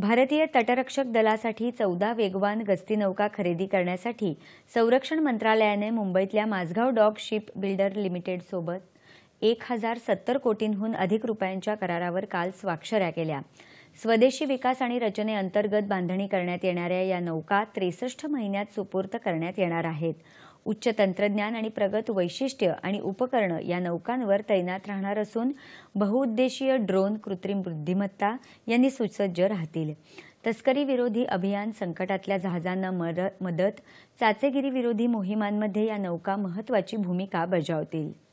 भारतीय तटरक्षक दलासाठी चौदा वेगवान गस्ती नौका खरेदी करण्यासाठी संरक्षण मंत्रालयाने मुंबईतल्या माझगाव डॉग शिप बिल्डर लिमिटेडसोबत एक हजार सत्तर कोटींहून अधिक रुपयांच्या करारावर काल स्वाक्षऱ्या केल्या स्वदेशी विकास आणि रचनेअंतर्गत बांधणी करण्यात येणाऱ्या या नौका त्रेसष्ट महिन्यात सुपूर्त करण्यात येणार आहेत उच्च तंत्रज्ञान आणि प्रगत वैशिष्ट्य आणि उपकरणं या नौकांवर तैनात राहणार असून बहुउद्देशीय ड्रोन कृत्रिम बुद्धिमत्ता यांनी सुसज्ज राहतील तस्करी विरोधी अभियान संकटातल्या जहाजांना मदत चाचेगिरी विरोधी मोहिमांमध्ये या नौका महत्वाची भूमिका बजावतील